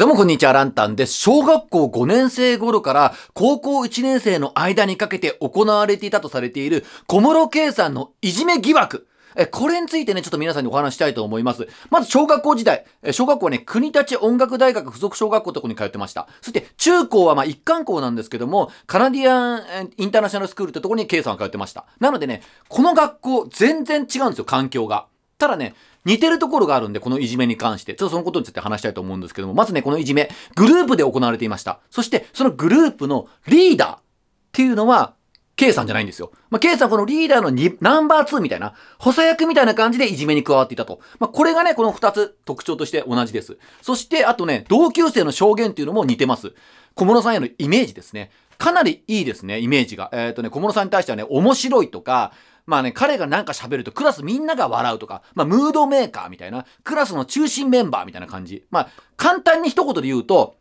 どうもこんにちは、ランタンです。小学校5年生頃から高校1年生の間にかけて行われていたとされている小室圭さんのいじめ疑惑。え、これについてね、ちょっと皆さんにお話したいと思います。まず、小学校時代。え、小学校はね、国立音楽大学附属小学校とこに通ってました。そして、中高はまあ一貫校なんですけども、カナディアンインターナショナルスクールってとこに K さんは通ってました。なのでね、この学校、全然違うんですよ、環境が。ただね、似てるところがあるんで、このいじめに関して。ちょっとそのことについて話したいと思うんですけども、まずね、このいじめ、グループで行われていました。そして、そのグループのリーダーっていうのは、K さんじゃないんですよ。まあ、K さんこのリーダーのナンバー2みたいな、補佐役みたいな感じでいじめに加わっていたと。まあ、これがね、この2つ特徴として同じです。そして、あとね、同級生の証言っていうのも似てます。小室さんへのイメージですね。かなりいいですね、イメージが。えっ、ー、とね、小室さんに対してはね、面白いとか、まあね、彼がなんか喋るとクラスみんなが笑うとか、まあムードメーカーみたいな、クラスの中心メンバーみたいな感じ。まあ、簡単に一言で言うと、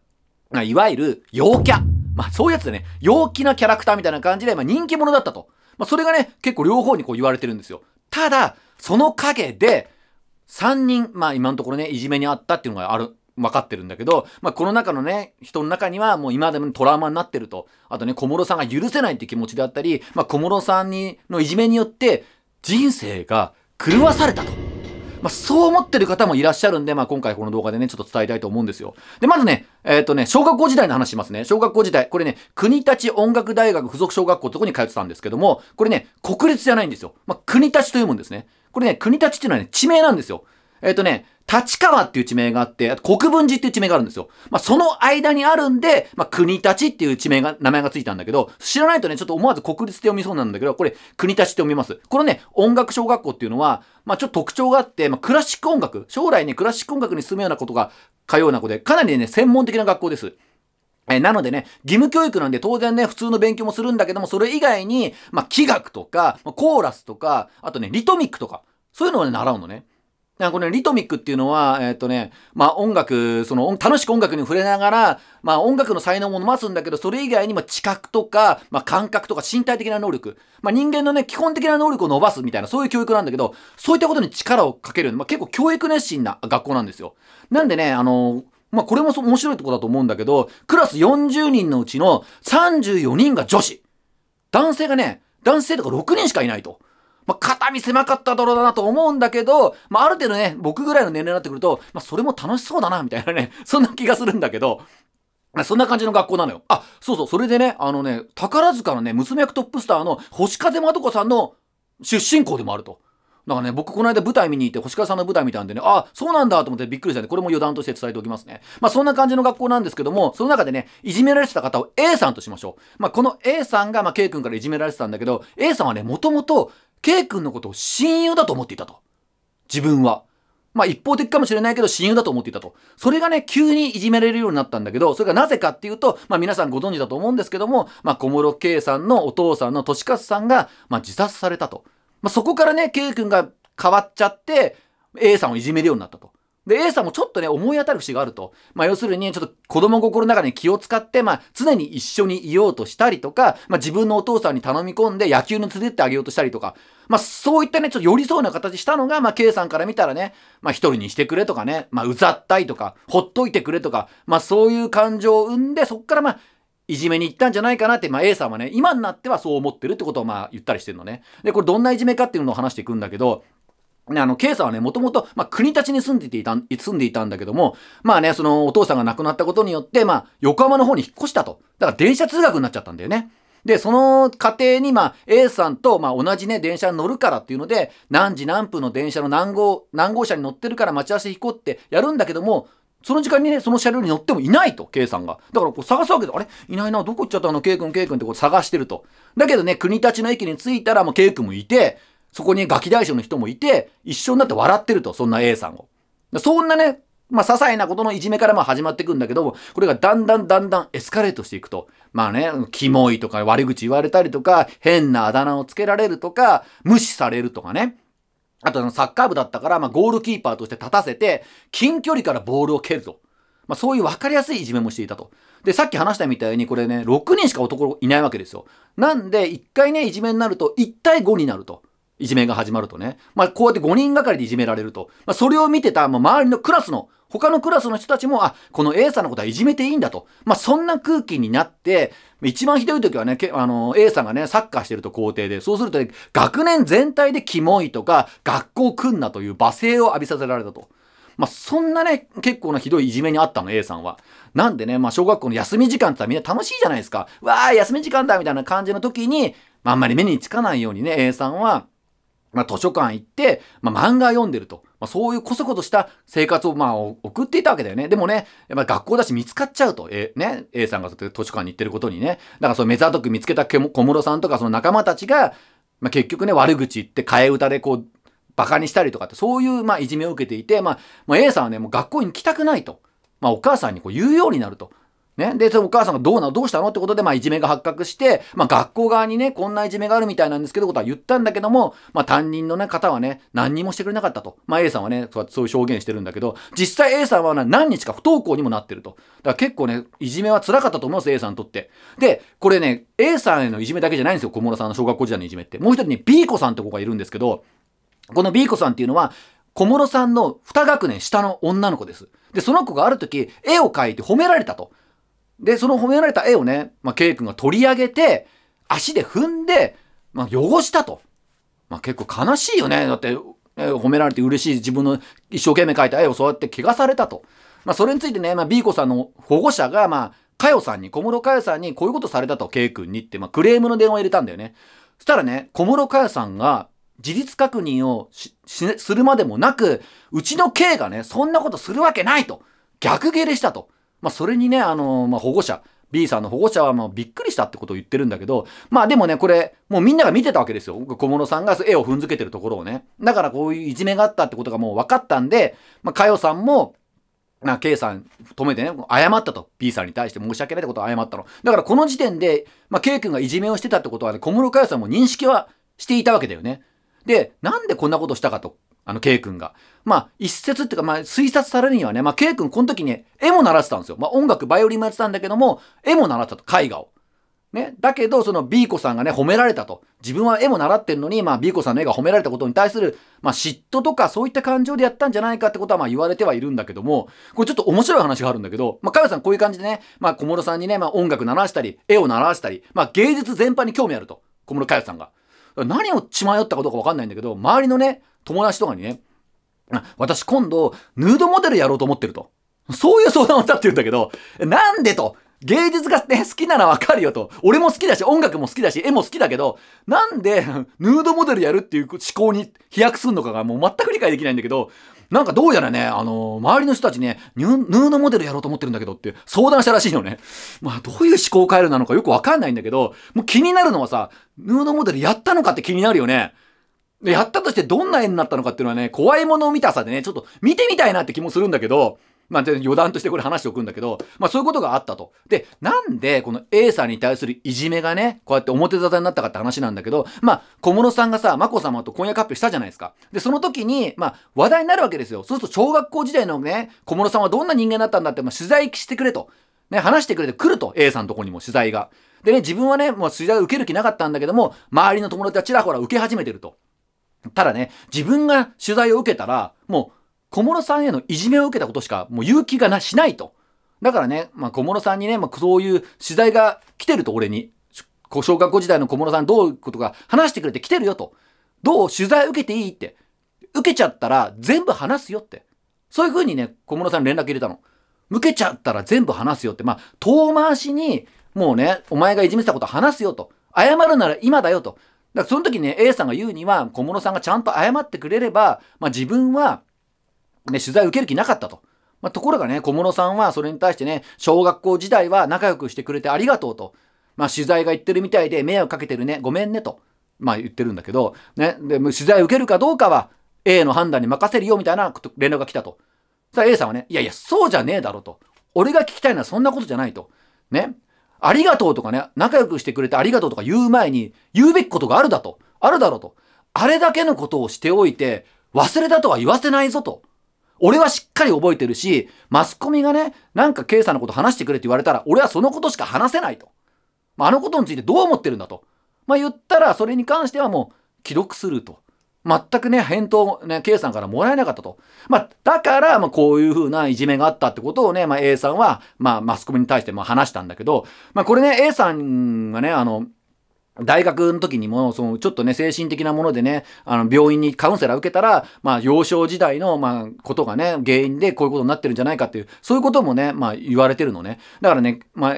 まあ、いわゆる陽キャ。まあそういうやつでね、陽気なキャラクターみたいな感じで、まあ人気者だったと。まあそれがね、結構両方にこう言われてるんですよ。ただ、その陰で、3人、まあ今のところね、いじめにあったっていうのがある、分かってるんだけど、まあ、この中のね、人の中にはもう今でもトラウマになってると。あとね、小室さんが許せないって気持ちであったり、まあ、小室さんに、のいじめによって、人生が狂わされたと。まあ、そう思ってる方もいらっしゃるんで、まあ、今回この動画でね、ちょっと伝えたいと思うんですよ。で、まずね、えっ、ー、とね、小学校時代の話しますね。小学校時代。これね、国立音楽大学附属小学校ってとこに通ってたんですけども、これね、国立じゃないんですよ。まあ、国立というもんですね。これね、国立っていうのはね、地名なんですよ。えっ、ー、とね、立川っていう地名があって、あと国分寺っていう地名があるんですよ。まあ、その間にあるんで、まあ、国立っていう地名が、名前がついたんだけど、知らないとね、ちょっと思わず国立って読みそうなんだけど、これ、国立って読みます。このね、音楽小学校っていうのは、まあ、ちょっと特徴があって、まあ、クラシック音楽、将来ね、クラシック音楽に進むようなことが通うような子で、かなりね、専門的な学校です。えなのでね、義務教育なんで当然ね、普通の勉強もするんだけども、それ以外に、まあ、器楽とか、まあ、コーラスとか、あとね、リトミックとか、そういうのをね、習うのね。これ、リトミックっていうのは、えっ、ー、とね、まあ音楽、その楽しく音楽に触れながら、まあ音楽の才能も伸ばすんだけど、それ以外にも知覚とか、まあ感覚とか身体的な能力、まあ人間のね、基本的な能力を伸ばすみたいな、そういう教育なんだけど、そういったことに力をかける、まあ結構教育熱心な学校なんですよ。なんでね、あのーまあ、これも面白いとこだと思うんだけど、クラス40人のうちの34人が女子。男性がね、男性とか6人しかいないと。まあ、肩身狭かっただろうなと思うんだけど、まあ、ある程度ね、僕ぐらいの年齢になってくると、まあ、それも楽しそうだな、みたいなね、そんな気がするんだけど、そんな感じの学校なのよ。あ、そうそう、それでね、あのね、宝塚のね、娘役トップスターの星風まどこさんの出身校でもあると。だからね、僕この間舞台見に行って、星川さんの舞台見たんでね、あ、そうなんだと思ってびっくりしたんで、これも余談として伝えておきますね。まあそんな感じの学校なんですけども、その中でね、いじめられてた方を A さんとしましょう。まあこの A さんが、まあ K 君からいじめられてたんだけど、A さんはね、もともと K 君のことを親友だと思っていたと。自分は。まあ一方的かもしれないけど親友だと思っていたと。それがね、急にいじめられるようになったんだけど、それがなぜかっていうと、まあ皆さんご存知だと思うんですけども、まあ小室圭さんのお父さんの利勝さんが、まあ自殺されたと。まあそこからね、K 君が変わっちゃって、A さんをいじめるようになったと。で、A さんもちょっとね、思い当たる節があると。まあ、要するに、ちょっと子供心の中に気を使って、まあ、常に一緒にいようとしたりとか、まあ、自分のお父さんに頼み込んで野球に連れてってあげようとしたりとか、まあ、そういったね、ちょっと寄り添うような形したのが、まあ、K さんから見たらね、まあ、一人にしてくれとかね、まあ、うざったいとか、ほっといてくれとか、まあ、そういう感情を生んで、そっからまあ、いじめに行ったんじゃないかなって、まあ、A さんはね、今になってはそう思ってるってことをまあ言ったりしてるのね。で、これどんないじめかっていうのを話していくんだけど、ね、あの、K さんはね、もともと、まあ、国立に住んでていた、住んでいたんだけども、まあね、その、お父さんが亡くなったことによって、まあ、横浜の方に引っ越したと。だから電車通学になっちゃったんだよね。で、その過程に、まあ、A さんと、まあ、同じね、電車に乗るからっていうので、何時何分の電車の何号、何号車に乗ってるから待ち合わせ行こうってやるんだけども、その時間にね、その車両に乗ってもいないと、K さんが。だからこう探すわけで、あれいないな、どこ行っちゃったの ?K 君、K 君ってこう探してると。だけどね、国立の駅に着いたらもう K 君もいて、そこにガキ大将の人もいて、一緒になって笑ってると、そんな A さんを。そんなね、まあ、些細なことのいじめからまあ始まっていくんだけども、これがだんだんだんだんエスカレートしていくと。まあね、キモいとか悪口言われたりとか、変なあだ名をつけられるとか、無視されるとかね。あとサッカー部だったから、まあ、ゴールキーパーとして立たせて、近距離からボールを蹴ると。まあ、そういう分かりやすいいじめもしていたと。で、さっき話したみたいに、これね、6人しか男いないわけですよ。なんで、1回ね、いじめになると、1対5になると。いじめが始まるとね。まあ、こうやって5人がかりでいじめられると。まあ、それを見てた、まあ、周りのクラスの、他のクラスの人たちも、あ、この A さんのことはいじめていいんだと。まあ、そんな空気になって、一番ひどい時はね、あの、A さんがね、サッカーしてると校庭で、そうすると、ね、学年全体でキモいとか、学校来んなという罵声を浴びさせられたと。まあ、そんなね、結構なひどいいじめにあったの、A さんは。なんでね、まあ、小学校の休み時間ってみんな楽しいじゃないですか。わー、休み時間だみたいな感じの時に、まあ、あんまり目につかないようにね、A さんは、まあ、図書館行って、まあ、漫画読んでると。まあ、そういうこそこそした生活を、まあ、送っていたわけだよね。でもね、やっぱ学校だし見つかっちゃうと。え、ね、A さんが図書館に行ってることにね。だからその目ざとく見つけた小室さんとかその仲間たちが、まあ、結局ね、悪口言って替え歌でこう、馬鹿にしたりとかって、そういう、まあ、いじめを受けていて、まあ、A さんはね、もう学校に行きたくないと。まあ、お母さんにこう言うようになると。ね。で、そのお母さんがどうなのどうしたのってことで、まあ、いじめが発覚して、まあ、学校側にね、こんないじめがあるみたいなんですけど、ことは言ったんだけども、まあ、担任のね、方はね、何にもしてくれなかったと。まあ、A さんはね、そうそういう証言してるんだけど、実際 A さんは、何日か不登校にもなってると。だから結構ね、いじめは辛かったと思います、A さんにとって。で、これね、A さんへのいじめだけじゃないんですよ、小室さんの小学校時代のいじめって。もう一人に B 子さんって子がいるんですけど、この B 子さんっていうのは、小室さんの2学年下の女の子です。で、その子がある時、絵を描いて褒められたと。で、その褒められた絵をね、まあ、K 君が取り上げて、足で踏んで、まあ、汚したと。まあ、結構悲しいよね。だって、褒められて嬉しい自分の一生懸命描いた絵をそうやって汚されたと。まあ、それについてね、まあ、B 子さんの保護者が、まあ、かよさんに、小室かよさんにこういうことされたと、K 君にって、まあ、クレームの電話を入れたんだよね。そしたらね、小室かよさんが、事実確認をし、しするまでもなく、うちの K がね、そんなことするわけないと、逆ギレしたと。まあ、それにね、あのまあ、保護者、B さんの保護者はもうびっくりしたってことを言ってるんだけど、まあでもね、これ、もうみんなが見てたわけですよ。小室さんが絵を踏んづけてるところをね。だからこういういじめがあったってことがもう分かったんで、まあ、かよさんも、まあ、K さん止めてね、謝ったと。B さんに対して申し訳ないってことを謝ったの。だからこの時点で、まあ、K 君がいじめをしてたってことはね、小室かよさんも認識はしていたわけだよね。で、なんでこんなことしたかとあの K 君が。まあ、一説っていうか、まあ、推察されるにはね、まあ、K 君この時に絵も習ってたんですよ。まあ、音楽、バイオリンもやってたんだけども、絵も習ってたと、絵画を。ね。だけど、その B 子さんがね、褒められたと。自分は絵も習ってるのに、まあ、B 子さんの絵が褒められたことに対する、まあ、嫉妬とかそういった感情でやったんじゃないかってことは、まあ、言われてはいるんだけども、これちょっと面白い話があるんだけど、まあ、かよさんこういう感じでね、まあ、小室さんにね、まあ、音楽習わしたり、絵を習わしたり、まあ、芸術全般に興味あると。小室かよさんが。何を血迷ったことか分かんないんだけど、周りのね、友達とかにね、私今度、ヌードモデルやろうと思ってると。そういう相談をしたって言うんだけど、なんでと。芸術家ね、好きならわかるよと。俺も好きだし、音楽も好きだし、絵も好きだけど、なんで、ヌードモデルやるっていう思考に飛躍するのかがもう全く理解できないんだけど、なんかどうやらね、あのー、周りの人たちね、ヌードモデルやろうと思ってるんだけどって相談したらしいのね。まあ、どういう思考回路なのかよくわかんないんだけど、もう気になるのはさ、ヌードモデルやったのかって気になるよね。で、やったとしてどんな絵になったのかっていうのはね、怖いものを見たさでね、ちょっと見てみたいなって気もするんだけど、まあ、余談としてこれ話しておくんだけど、まあ、そういうことがあったと。で、なんで、この A さんに対するいじめがね、こうやって表沙汰になったかって話なんだけど、まあ、小室さんがさ、眞子さまと婚約発表したじゃないですか。で、その時に、まあ、話題になるわけですよ。そうすると、小学校時代のね、小室さんはどんな人間だったんだって、まあ、取材してくれと。ね、話してくれて来ると、A さんのとこにも取材が。でね、自分はね、もう取材を受ける気なかったんだけども、周りの友達はちらほら受け始めてると。ただね、自分が取材を受けたら、もう、小室さんへのいじめを受けたことしかもう勇気がなしないと。だからね、まあ、小室さんにね、まあ、そういう取材が来てると、俺に。小学校時代の小室さんどういうことか話してくれて来てるよと。どう取材受けていいって。受けちゃったら全部話すよって。そういう風にね、小室さん連絡入れたの。受けちゃったら全部話すよって。まあ、遠回しに、もうね、お前がいじめてたこと話すよと。謝るなら今だよと。だからその時ね、A さんが言うには、小室さんがちゃんと謝ってくれれば、まあ自分はね、取材受ける気なかったと。まあ、ところがね、小室さんはそれに対してね、小学校時代は仲良くしてくれてありがとうと。まあ、取材が言ってるみたいで迷惑かけてるね、ごめんねと。まあ、言ってるんだけど、ね、で、取材受けるかどうかは A の判断に任せるよみたいな連絡が来たと。さあ A さんはね、いやいや、そうじゃねえだろと。俺が聞きたいのはそんなことじゃないと。ね。ありがとうとかね、仲良くしてくれてありがとうとか言う前に、言うべきことがあるだと。あるだろうと。あれだけのことをしておいて、忘れたとは言わせないぞと。俺はしっかり覚えてるし、マスコミがね、なんか K さんのこと話してくれって言われたら、俺はそのことしか話せないと。まあ、のことについてどう思ってるんだと。まあ、言ったら、それに関してはもう、既読すると。全くね、返答ね、K さんからもらえなかったと。まあ、だから、まあ、こういうふうないじめがあったってことをね、まあ、A さんは、まあ、マスコミに対してまあ話したんだけど、まあ、これね、A さんがね、あの、大学の時にも、その、ちょっとね、精神的なものでね、あの、病院にカウンセラー受けたら、まあ、幼少時代の、まあ、ことがね、原因でこういうことになってるんじゃないかっていう、そういうこともね、まあ、言われてるのね。だからね、まあ、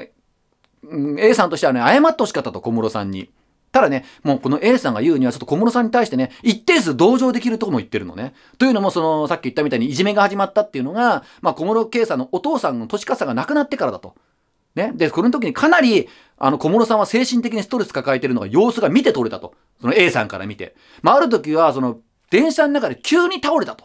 A さんとしてはね、謝ってほしかったと、小室さんに。ただね、もうこの A さんが言うには、ちょっと小室さんに対してね、一定数同情できるとこも言ってるのね。というのも、その、さっき言ったみたいにいじめが始まったっていうのが、まあ、小室圭さんのお父さんの年かさが亡くなってからだと。ね。で、この時にかなり、あの、小室さんは精神的にストレス抱えてるのが様子が見て取れたと。その A さんから見て。まあ、ある時は、その、電車の中で急に倒れたと。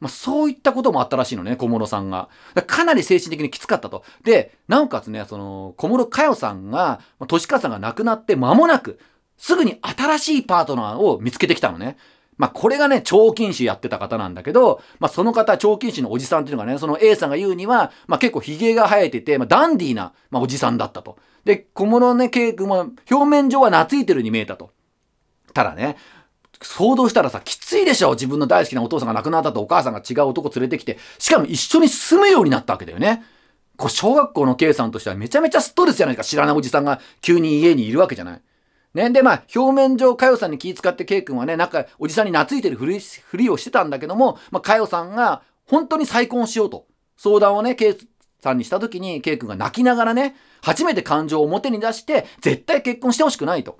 まあ、そういったこともあったらしいのね、小室さんが。かかなり精神的にきつかったと。で、なおかつね、その、小室佳代さんが、あ、しかさんが亡くなって間もなく、すぐに新しいパートナーを見つけてきたのね。まあ、これがね、彫金師やってた方なんだけど、まあ、その方、彫金師のおじさんっていうのがね、その A さんが言うには、まあ、結構髭が生えてて、まあ、ダンディーな、まあ、おじさんだったと。で、小物ね、ケーキ、も、表面上は懐いてるに見えたと。ただね、想像したらさ、きついでしょ自分の大好きなお父さんが亡くなったとお母さんが違う男連れてきて、しかも一緒に住むようになったわけだよね。こう、小学校の K さんとしてはめちゃめちゃストレスじゃないか。知らないおじさんが急に家にいるわけじゃない。ね、でまあ表面上佳代さんに気遣ってけく君はねなんかおじさんに懐いてるふりふりをしてたんだけども、まあ、佳代さんが本当に再婚しようと相談をねけいさんにした時にけく君が泣きながらね初めて感情を表に出して絶対結婚してほしくないと、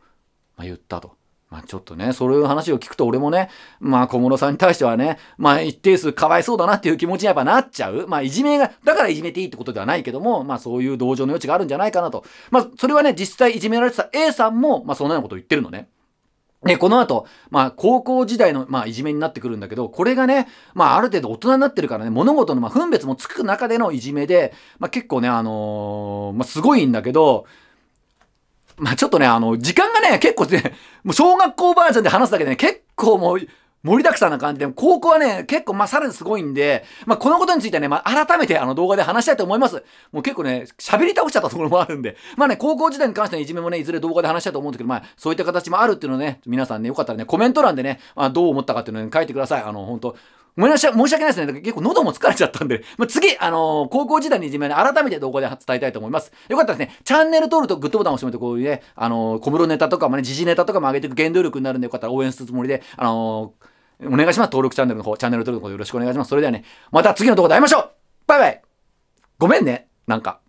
まあ、言ったと。まあちょっとね、そういう話を聞くと俺もね、まあ小室さんに対してはね、まあ一定数かわいそうだなっていう気持ちにやっぱなっちゃう。まあいじめが、だからいじめていいってことではないけども、まあそういう同情の余地があるんじゃないかなと。まあそれはね、実際いじめられてた A さんも、まあそんなようなことを言ってるのね。ね、この後、まあ、高校時代の、まあ、いじめになってくるんだけど、これがね、まあ、ある程度大人になってるからね、物事の、まあ、分別もつく中でのいじめで、まあ、結構ね、あのー、まあ、すごいんだけど、まあちょっとね、あの、時間がね、結構ね、もう小学校バージョンで話すだけでね、結構もう、盛りだくさんな感じで、高校はね、結構まさらにすごいんで、まあこのことについてはね、まあ改めてあの動画で話したいと思います。もう結構ね、喋り倒しちゃったところもあるんで、まあね、高校時代に関してのいじめもね、いずれ動画で話したいと思うんですけど、まあそういった形もあるっていうのをね、皆さんね、よかったらね、コメント欄でね、まあ、どう思ったかっていうのに、ね、書いてください。あの、本当ごめんなさい、申し訳ないですね。結構喉も疲れちゃったんで、まあ、次、あのー、高校時代にいじめね、改めて動画で伝えたいと思います。よかったらですね、チャンネル登録とグッドボタンを押してもらって、こういうね、あのー、小室ネタとかもね、時事ネタとかも上げていく原動力になるんで、よかったら応援するつもりで、あのー、お願いします。登録チャンネルの方、チャンネル登録の方よろしくお願いします。それではね、また次の動画で会いましょうバイバイごめんね、なんか。